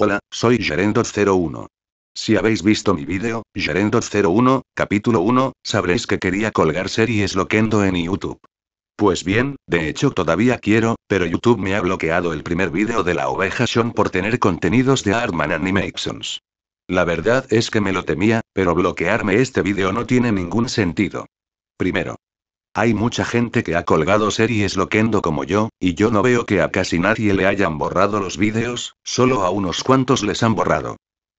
Hola, soy Gerendo01. Si habéis visto mi vídeo, Gerendo01, capítulo 1, sabréis que quería colgar series loquendo en YouTube. Pues bien, de hecho todavía quiero, pero YouTube me ha bloqueado el primer vídeo de la oveja Sean por tener contenidos de Arman Animations. La verdad es que me lo temía, pero bloquearme este vídeo no tiene ningún sentido. Primero, hay mucha gente que ha colgado series loquendo como yo, y yo no veo que a casi nadie le hayan borrado los vídeos, solo a unos cuantos les han borrado.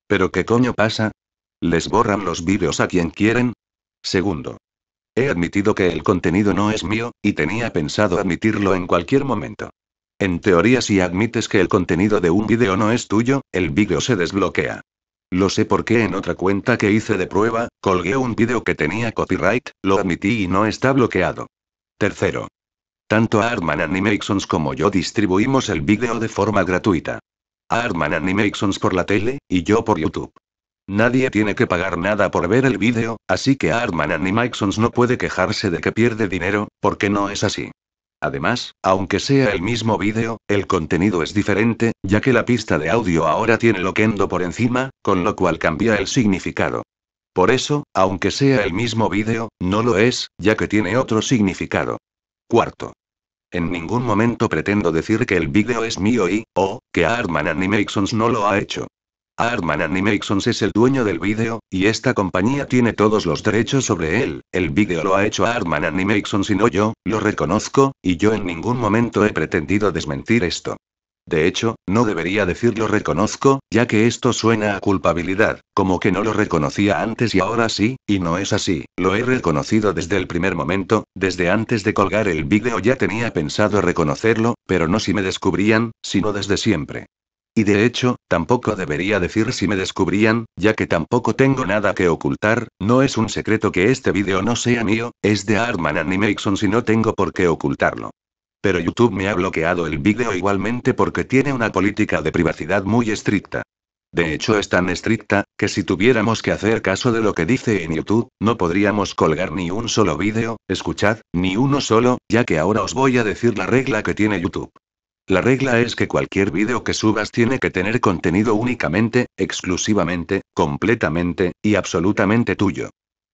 ¿Pero qué coño pasa? ¿Les borran los vídeos a quien quieren? Segundo. He admitido que el contenido no es mío, y tenía pensado admitirlo en cualquier momento. En teoría si admites que el contenido de un vídeo no es tuyo, el vídeo se desbloquea. Lo sé porque en otra cuenta que hice de prueba, colgué un vídeo que tenía copyright, lo admití y no está bloqueado. Tercero. Tanto Artman Animations como yo distribuimos el vídeo de forma gratuita. Artman Animations por la tele, y yo por YouTube. Nadie tiene que pagar nada por ver el vídeo, así que Artman Animations no puede quejarse de que pierde dinero, porque no es así. Además, aunque sea el mismo vídeo, el contenido es diferente, ya que la pista de audio ahora tiene loquendo por encima, con lo cual cambia el significado. Por eso, aunque sea el mismo vídeo, no lo es, ya que tiene otro significado. Cuarto. En ningún momento pretendo decir que el vídeo es mío y, o, que Artman Animations no lo ha hecho. Artman Animations es el dueño del vídeo, y esta compañía tiene todos los derechos sobre él. El vídeo lo ha hecho Artman Animations y no yo, lo reconozco, y yo en ningún momento he pretendido desmentir esto. De hecho, no debería decir lo reconozco, ya que esto suena a culpabilidad, como que no lo reconocía antes y ahora sí, y no es así, lo he reconocido desde el primer momento, desde antes de colgar el vídeo ya tenía pensado reconocerlo, pero no si me descubrían, sino desde siempre. Y de hecho, tampoco debería decir si me descubrían, ya que tampoco tengo nada que ocultar, no es un secreto que este vídeo no sea mío, es de Artman Animation si no tengo por qué ocultarlo. Pero YouTube me ha bloqueado el vídeo igualmente porque tiene una política de privacidad muy estricta. De hecho es tan estricta, que si tuviéramos que hacer caso de lo que dice en YouTube, no podríamos colgar ni un solo vídeo, escuchad, ni uno solo, ya que ahora os voy a decir la regla que tiene YouTube. La regla es que cualquier vídeo que subas tiene que tener contenido únicamente, exclusivamente, completamente, y absolutamente tuyo.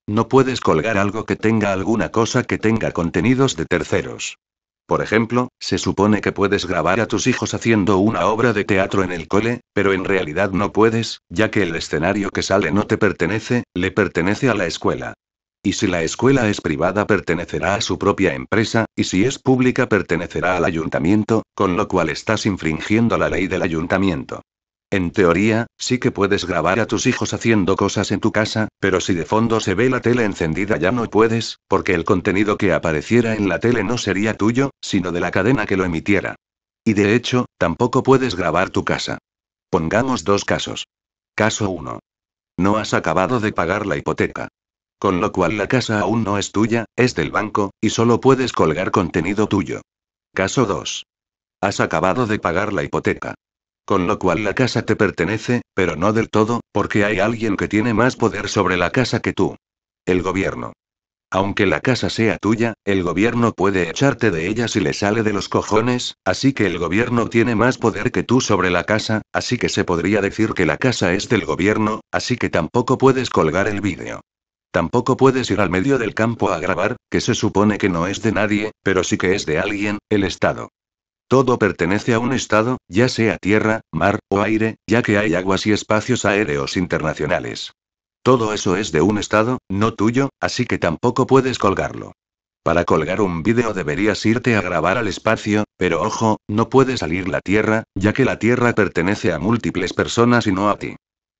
No puedes colgar algo que tenga alguna cosa que tenga contenidos de terceros. Por ejemplo, se supone que puedes grabar a tus hijos haciendo una obra de teatro en el cole, pero en realidad no puedes, ya que el escenario que sale no te pertenece, le pertenece a la escuela. Y si la escuela es privada pertenecerá a su propia empresa, y si es pública pertenecerá al ayuntamiento, con lo cual estás infringiendo la ley del ayuntamiento. En teoría, sí que puedes grabar a tus hijos haciendo cosas en tu casa, pero si de fondo se ve la tele encendida ya no puedes, porque el contenido que apareciera en la tele no sería tuyo, sino de la cadena que lo emitiera. Y de hecho, tampoco puedes grabar tu casa. Pongamos dos casos. Caso 1. No has acabado de pagar la hipoteca. Con lo cual la casa aún no es tuya, es del banco, y solo puedes colgar contenido tuyo. Caso 2. Has acabado de pagar la hipoteca. Con lo cual la casa te pertenece, pero no del todo, porque hay alguien que tiene más poder sobre la casa que tú. El gobierno. Aunque la casa sea tuya, el gobierno puede echarte de ella si le sale de los cojones, así que el gobierno tiene más poder que tú sobre la casa, así que se podría decir que la casa es del gobierno, así que tampoco puedes colgar el vídeo. Tampoco puedes ir al medio del campo a grabar, que se supone que no es de nadie, pero sí que es de alguien, el Estado. Todo pertenece a un Estado, ya sea tierra, mar o aire, ya que hay aguas y espacios aéreos internacionales. Todo eso es de un Estado, no tuyo, así que tampoco puedes colgarlo. Para colgar un vídeo deberías irte a grabar al espacio, pero ojo, no puede salir la Tierra, ya que la Tierra pertenece a múltiples personas y no a ti.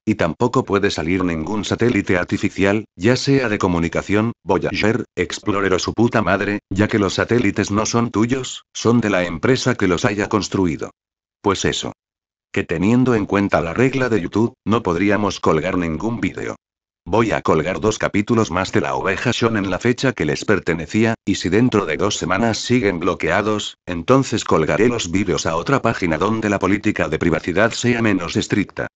Y tampoco puede salir ningún satélite artificial, ya sea de comunicación, Voyager, Explorer o su puta madre, ya que los satélites no son tuyos, son de la empresa que los haya construido. Pues eso. Que teniendo en cuenta la regla de YouTube, no podríamos colgar ningún vídeo. Voy a colgar dos capítulos más de la oveja Sean en la fecha que les pertenecía, y si dentro de dos semanas siguen bloqueados, entonces colgaré los vídeos a otra página donde la política de privacidad sea menos estricta.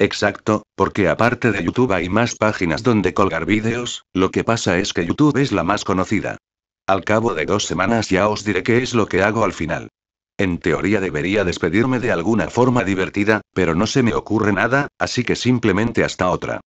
Exacto, porque aparte de YouTube hay más páginas donde colgar vídeos, lo que pasa es que YouTube es la más conocida. Al cabo de dos semanas ya os diré qué es lo que hago al final. En teoría debería despedirme de alguna forma divertida, pero no se me ocurre nada, así que simplemente hasta otra.